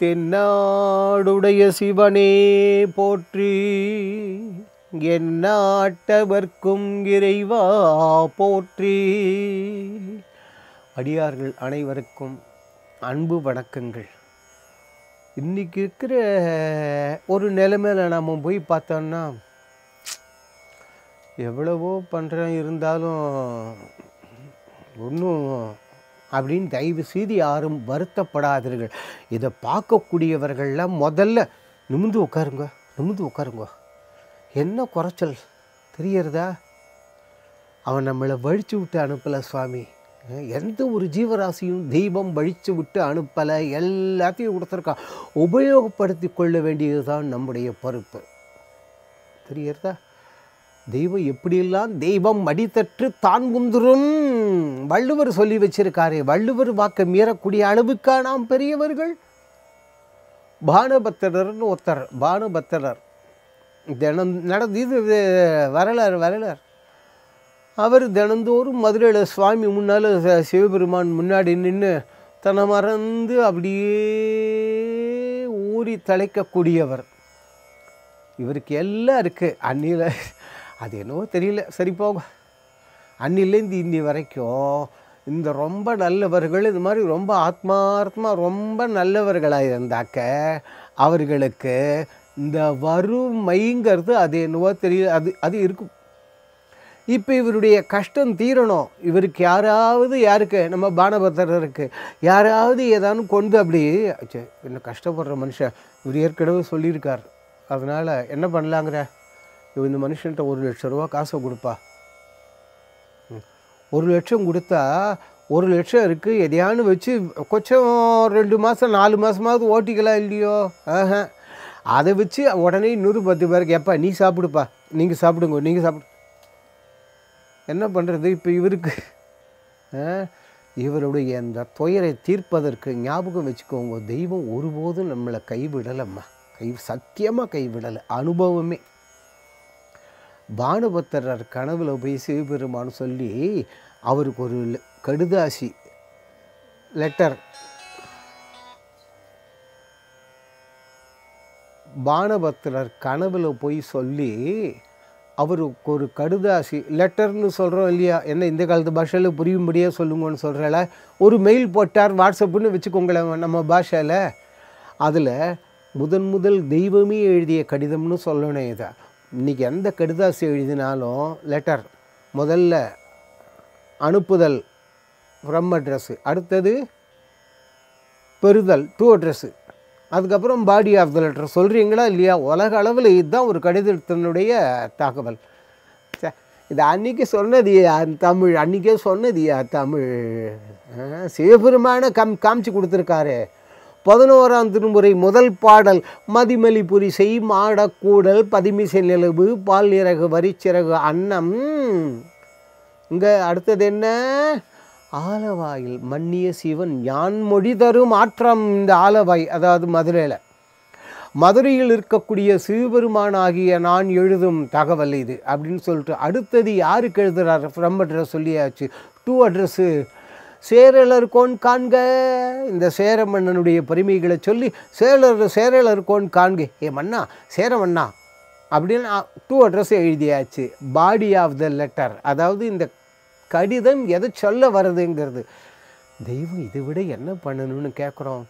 தென்னாடுடைய சிவனே போற்றி என்னாட்டவர்க்கும் இறைவா போற்றி அடியார்கள் அனைவருக்கும் அன்பு வணக்கங்கள் இன்றைக்கி இருக்கிற ஒரு நிலைமையில் நம்ம போய் பார்த்தோம்னா எவ்வளவோ பண்ணுறோம் இருந்தாலும் ஒன்றும் அப்படின்னு தயவு செய்து யாரும் வருத்தப்படாதீர்கள் இதை பார்க்கக்கூடியவர்கள்லாம் முதல்ல நிமிந்து உட்காருங்க நிமிந்து உட்காருங்க என்ன குறைச்சல் தெரியறதா அவன் நம்மளை வழித்து விட்டு அனுப்பலை சுவாமி எந்த ஒரு ஜீவராசியும் தெய்வம் வழித்து விட்டு அனுப்பலை எல்லாத்தையும் கொடுத்துருக்கான் உபயோகப்படுத்தி கொள்ள வேண்டியது தான் நம்முடைய பொறுப்பு தெரியறதா தெய்வம் எப்படியெல்லாம் தெய்வம் மடித்தற்று தான் முந்துரும் வள்ளுவர் சொல்லி வச்சிருக்காரே வள்ளுவர் வாக்க மீறக்கூடிய அளவுக்கா நாம் பெரியவர்கள் பானபத்திரர்னு ஒருத்தர் பானபத்திரர் தினம் நடந்து இது வரலாறு வரலாறு அவர் தினந்தோறும் மதுரையில் சுவாமி முன்னால் சிவபெருமான் முன்னாடி நின்று தன்னை மறந்து அப்படியே ஊறி தலைக்கக்கூடியவர் இவருக்கு எல்லாம் இருக்குது அன்னியில் அது என்னவோ தெரியல சரி போங்க அன்னிலேருந்து இன்னி வரைக்கும் இந்த ரொம்ப நல்லவர்கள் இது மாதிரி ரொம்ப ஆத்மார்த்தமாக ரொம்ப நல்லவர்களாக இருந்தாக்க அவர்களுக்கு இந்த வறுமைங்கிறது அது என்னவோ தெரியல அது அது இருக்கும் இப்போ இவருடைய கஷ்டம் தீரணும் இவருக்கு யாராவது யாருக்கு நம்ம பானபத்திரருக்கு யாராவது ஏதாவது கொண்டு அப்படி என்ன கஷ்டப்படுற மனுஷன் இவர் ஏற்கனவே சொல்லியிருக்கார் அதனால் என்ன பண்ணலாங்கிற இவன் இந்த மனுஷன்கிட்ட ஒரு லட்ச ரூபா காசை கொடுப்பா ஒரு லட்சம் கொடுத்தா ஒரு லட்சம் இருக்குது எதையானு வச்சு கொஞ்சம் ரெண்டு மாதம் நாலு மாதமாவது ஓட்டிக்கலாம் இல்லையோ ஆஹ அதை வச்சு உடனே இன்னொரு பத்து பேருக்கு எப்பா நீ சாப்பிடுப்பா நீங்கள் சாப்பிடுங்க நீங்கள் சாப்பிடு என்ன பண்ணுறது இப்போ இவருக்கு இவருடைய அந்த துயரை தீர்ப்பதற்கு ஞாபகம் வச்சுக்கோங்க தெய்வம் ஒருபோதும் நம்மளை கைவிடலைம்மா கை சத்தியமாக கைவிடலை அனுபவமே பானுபத்திரர் கனவில் போய் சிவபெருமான்னு சொல்லி அவருக்கு ஒரு கடுதாசி லெட்டர் பானபத்திரர் கனவில் போய் சொல்லி அவருக்கு ஒரு கடுதாசி லெட்டர்னு சொல்கிறோம் இல்லையா என்ன இந்த காலத்து பாஷையில் புரியும்படியாக சொல்லுங்கன்னு சொல்கிறல ஒரு மெயில் போட்டார் வாட்ஸ்அப்புன்னு வச்சுக்கோங்களேன் நம்ம பாஷையில் அதில் முதன் முதல் தெய்வமே எழுதிய கடிதம்னு சொல்லணும் இதை இன்றைக்கி எந்த கடிதாசி எழுதினாலும் லெட்டர் முதல்ல அனுப்புதல் ஃப்ரம் அட்ரஸ்ஸு அடுத்தது பெறுதல் டூ அட்ரஸ்ஸு அதுக்கப்புறம் பாடி ஆஃப் த லெட்டர் சொல்கிறீங்களா இல்லையா உலக அளவில் இதுதான் ஒரு கடிதத்தினுடைய தகவல் இது அன்றைக்கி சொன்னது தமிழ் அன்றைக்கே சொன்னது தமிழ் சிவபெருமான கம் காமிச்சு கொடுத்துருக்காரு பதினோராம் திருமுறை முதல் பாடல் மதிமலி புரிசை மாடக்கூடல் பதிமிசை நிலவு பால் இறகு வரிச்சிறகு அன்னம் இங்கே அடுத்தது என்ன ஆலவாயில் மன்னிய சிவன் யான் மொழி தரும் ஆற்றம் இந்த ஆலவாய் அதாவது மதுரையில் மதுரையில் இருக்கக்கூடிய ஆகிய நான் எழுதும் தகவல் இது அப்படின்னு சொல்லிட்டு அடுத்தது யாருக்கு எழுதுகிறார் ஃப்ரம் அட்ரஸ் சொல்லியாச்சு டூ அட்ரஸ்ஸு கோண் காண்க இந்த சேர மன்னனுடைய பெருமைகளை சொல்லி சேரலர் கோண் காண்க ஏ மன்னா சேரமண்ணா அப்படின்னு டூ அட்ரஸ் எழுதியாச்சு பாடி ஆஃப் த லெட்டர் அதாவது இந்த கடிதம் எதை சொல்ல வருதுங்கிறது தெய்வம் இதை விட என்ன பண்ணணும்னு கேட்குறோம்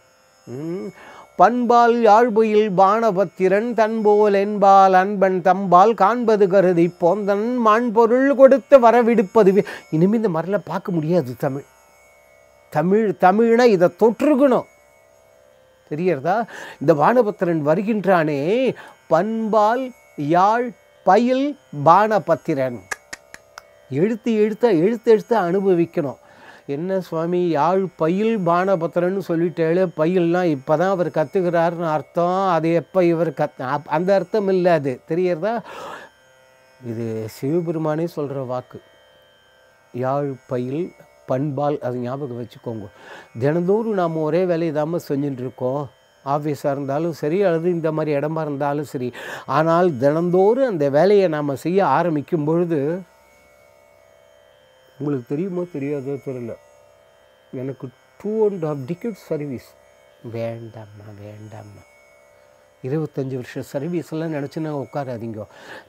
பண்பால் யாழ்புயில் பானபத்திரன் தன்போல் என்பால் அன்பன் தம்பால் காண்பது கருதி போந்தன் பொருள் கொடுத்து வரவிடுப்பது இனிமேல் இந்த மாதிரிலாம் பார்க்க முடியாது தமிழ் தமிழ் தமிழை இதை தொற்றுக்கணும் தெரியறதா இந்த பானபத்திரன் வருகின்றானே பண்பால் யாழ் பயில் பானபத்திரன் எழுத்து எழுத்த எழுத்து எழுத்த அனுபவிக்கணும் என்ன சுவாமி யாழ் பயில் பானபத்திரன்னு சொல்லிட்டாலே பயில்னால் இப்போ தான் அவர் கற்றுக்கிறாருன்னு அர்த்தம் அது எப்போ இவர் கத் அந்த அர்த்தம் இல்லை அது தெரியறதா இது சிவபெருமானே சொல்கிற வாக்கு யாழ் பயில் பண்பால் அதை ஞாபகம் வச்சுக்கோங்க தினந்தோறும் நாம் ஒரே வேலையை தான் செஞ்சுட்டு இருக்கோம் ஆஃபீஸாக இருந்தாலும் சரி அல்லது இந்த மாதிரி இடமா இருந்தாலும் சரி ஆனால் தினந்தோறும் அந்த வேலையை நாம் செய்ய ஆரம்பிக்கும் பொழுது உங்களுக்கு தெரியுமோ தெரியாதோ தெரியல எனக்கு two and half ticket service வேண்டாம்மா வேண்டாம்மா இருபத்தஞ்சி வருஷம் சர்வீஸ்லாம் நினச்சி நான் உட்காராதீங்க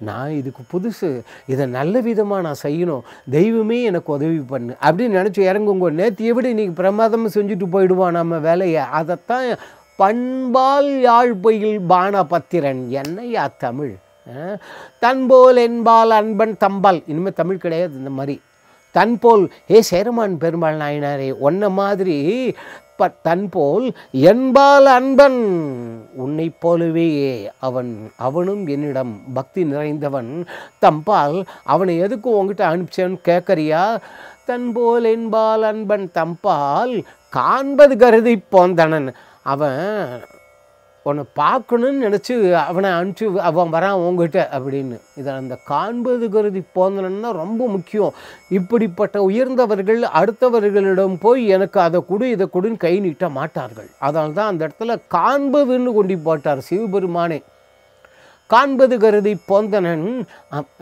நான் இதுக்கு புதுசு இதை நல்ல விதமாக நான் செய்யணும் தெய்வமே எனக்கு உதவி பண்ணு அப்படின்னு நினச்சி இறங்குங்க நேற்று எப்படி இன்றைக்கி பிரமாதமாக செஞ்சுட்டு போயிடுவான் நம்ம வேலையை அதைத்தான் பண்பால் யாழ்பையில் பத்திரன் என்னையா தமிழ் தன்போல் என்பால் அன்பன் தம்பால் இனிமேல் தமிழ் கிடையாது இந்த மாதிரி தன்போல் ஏ சேரமான் பெருமாள் நாயனாரே ஒன்ன மாதிரி தன் தன்போல் என்பால் அன்பன் உன்னை போலவே அவன் அவனும் என்னிடம் பக்தி நிறைந்தவன் தம்பால் அவனை எதுக்கு உங்ககிட்ட அனுப்பிச்சேன்னு கேட்கறியா தன்போல் என்பால் அன்பன் தம்பால் காண்பது கருதி போந்தனன் அவன் உன்னை பார்க்கணும்னு நினச்சி அவனை அனுப்பிச்சி அவன் வரான் உங்ககிட்ட அப்படின்னு இதை அந்த காண்பது கருதி போந்தனன்னா ரொம்ப முக்கியம் இப்படிப்பட்ட உயர்ந்தவர்கள் அடுத்தவர்களிடம் போய் எனக்கு அதை கொடு இதை கொடுன்னு கை நீட்ட மாட்டார்கள் அதனால தான் அந்த இடத்துல காண்பதுன்னு கொண்டு போட்டார் சிவபெருமானே காண்பது கருதி போந்தனன்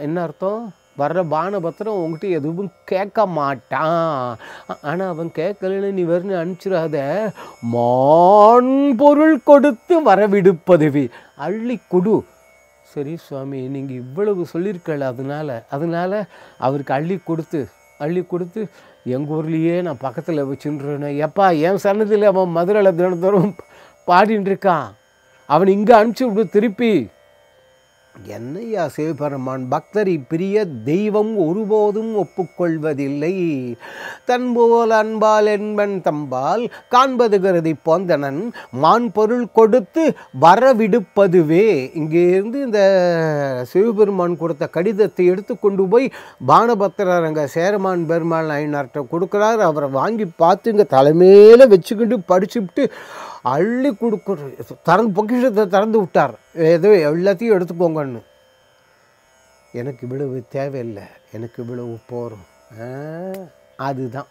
என்ன அர்த்தம் வர்ற பானபத்திரம் உங்ககிட்ட எதுவும் கேட்க மாட்டான் ஆனால் அவன் கேட்கலன்னு நீ வரணும் அனுப்பிச்சிடாத மான் பொருள் கொடுத்து வரவிடுப்பதுவி அள்ளி கொடு சரி சுவாமி நீங்கள் இவ்வளவு சொல்லியிருக்கல அதனால் அதனால் அவருக்கு அள்ளி கொடுத்து அள்ளி கொடுத்து எங்கள் ஊர்லேயே நான் பக்கத்தில் வச்சுருனேன் எப்பா என் சன்னதியில் அவன் மதுரையில் தினத்தோறும் பாடின்னு இருக்கான் அவன் இங்கே அனுப்பிச்சி விடு திருப்பி என்னையா சிவபெருமான் பக்தரி பிரிய தெய்வம் ஒருபோதும் ஒப்புக்கொள்வதில்லை தன்போல் அன்பால் என்பன் தம்பால் காண்பது கருதி போந்தனன் மான் பொருள் கொடுத்து வரவிடுப்பதுவே இங்கேருந்து இந்த சிவபெருமான் கொடுத்த கடிதத்தை எடுத்து கொண்டு போய் பானபத்திரர் அங்கே சேரமான் பெருமாள் நாயனார்கிட்ட கொடுக்குறாரு அவரை வாங்கி பார்த்து இங்கே தலைமையில் வச்சுக்கிட்டு படிச்சுட்டு அள்ளி கொடுக்குற திறந்து பொக்கிஷத்தை திறந்து விட்டார் ஏதோ எல்லாத்தையும் எடுத்துக்கோங்கன்னு எனக்கு இவ்வளவு தேவையில்லை எனக்கு இவ்வளவு போகிறோம் அதுதான்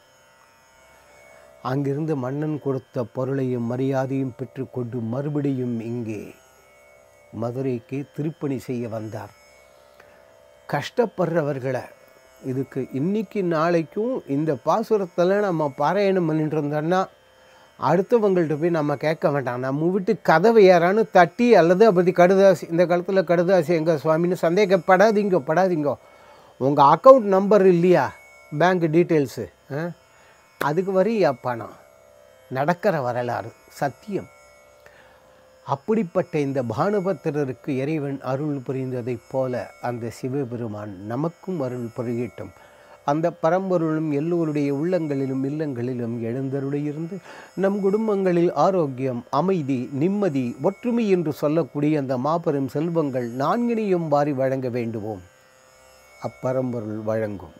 அங்கிருந்து மன்னன் கொடுத்த பொருளையும் மரியாதையும் பெற்றுக்கொண்டு மறுபடியும் இங்கே மதுரைக்கு திருப்பணி செய்ய வந்தார் கஷ்டப்படுறவர்களை இதுக்கு இன்றைக்கி நாளைக்கும் இந்த பாசுரத்தில் நம்ம பாராயணம் பண்ணிட்டு இருந்தோன்னா அடுத்தவங்கள்ட்ட போய் நம்ம கேட்க வேண்டாம் நம்ம விட்டு கதவை யாரானு தட்டி அல்லது அப்படி கடுதாசி இந்த காலத்தில் கடுதாசி எங்கள் சுவாமின்னு சந்தேகப்படாதீங்கோ படாதீங்கோ உங்கள் அக்கௌண்ட் நம்பர் இல்லையா பேங்க் டீட்டெயில்ஸு அதுக்கு வரையா பணம் நடக்கிற வரலாறு சத்தியம் அப்படிப்பட்ட இந்த பானுபத்திரருக்கு இறைவன் அருள் புரிந்ததைப் போல அந்த சிவபெருமான் நமக்கும் அருள் புரியட்டும் அந்த பரம்பொருளும் எல்லோருடைய உள்ளங்களிலும் இல்லங்களிலும் எழுந்தருளையிருந்து நம் குடும்பங்களில் ஆரோக்கியம் அமைதி நிம்மதி ஒற்றுமை என்று சொல்லக்கூடிய அந்த மாபெரும் செல்வங்கள் நான்கினையும் வாரி வழங்க வேண்டுவோம் அப்பரம்பொருள் வழங்கும்